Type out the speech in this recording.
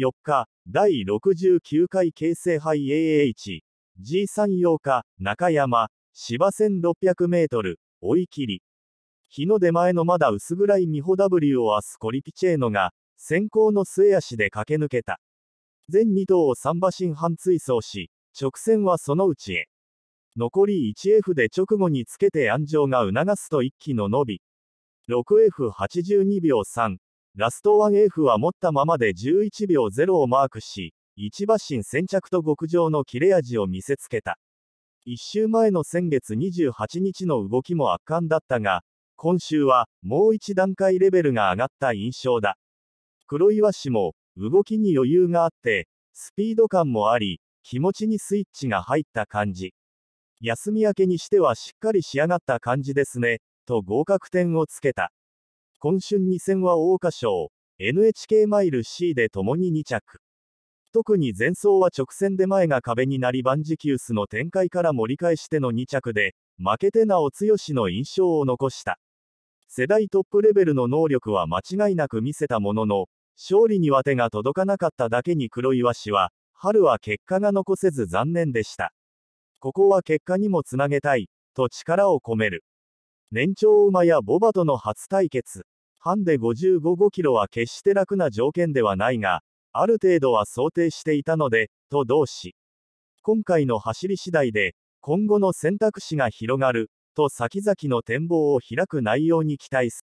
4日、第69回京成杯 AH、G38 日、中山、芝1600メートル、追い切り。日の出前のまだ薄暗いミホ W をアスコリピチェーノが、先行の末足で駆け抜けた。全2頭を3馬身半追走し、直線はそのうちへ。残り 1F で直後につけて安城が促すと1機の伸び。6F82 秒3、ラスト 1F は持ったままで11秒0をマークし、一馬身先着と極上の切れ味を見せつけた。1週前の先月28日の動きも圧巻だったが、今週はもう一段階レベルが上がった印象だ。黒岩氏も動きに余裕があって、スピード感もあり、気持ちにスイッチが入った感じ。休み明けにしてはしっかり仕上がった感じですね、と合格点をつけた。今春2戦は桜花賞、NHK マイル C で共に2着。特に前走は直線で前が壁になりバンジキウスの展開から盛り返しての2着で、負けてなお強しの印象を残した。世代トップレベルの能力は間違いなく見せたものの、勝利には手が届かなかっただけに黒岩氏は、春は結果が残せず残念でした。ここは結果にもつなげたい、と力を込める。年長馬やボバとの初対決。ハンデ55.5キロは決して楽な条件ではないが、ある程度は想定していたので、と同志。今回の走り次第で、今後の選択肢が広がる、と先々の展望を開く内容に期待す